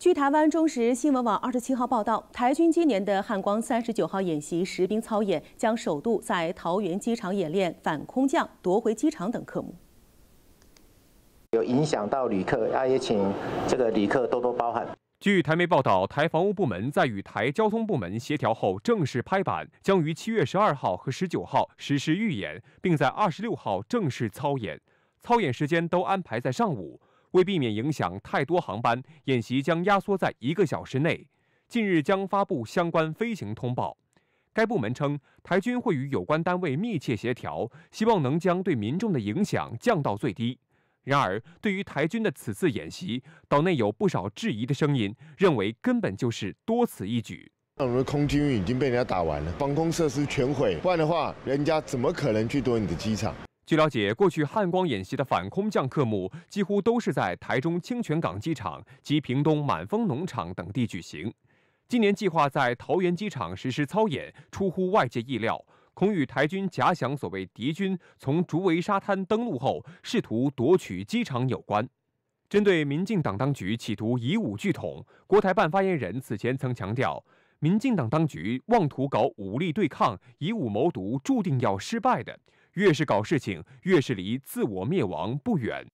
据台湾中时新闻网二十七号报道，台军今年的汉光三十九号演习实兵操演将首度在桃园机场演练反空降、夺回机场等科目。有影响到旅客，也请这个旅客多多包涵。据台媒报道，台防务部门在与台交通部门协调后，正式拍板，将于七月十二号和十九号实施预演，并在二十六号正式操演，操演时间都安排在上午。为避免影响太多航班，演习将压缩在一个小时内。近日将发布相关飞行通报。该部门称，台军会与有关单位密切协调，希望能将对民众的影响降到最低。然而，对于台军的此次演习，岛内有不少质疑的声音，认为根本就是多此一举。那我们的空军已经被人家打完了，防空设施全毁，不然的话，人家怎么可能去夺你的机场？据了解，过去汉光演习的反空降科目几乎都是在台中清泉港机场及屏东满丰农场等地举行。今年计划在桃园机场实施操演，出乎外界意料，恐与台军假想所谓敌军从竹围沙滩登陆后试图夺取机场有关。针对民进党当局企图以武拒统，国台办发言人此前曾强调，民进党当局妄图搞武力对抗、以武谋独，注定要失败的。越是搞事情，越是离自我灭亡不远。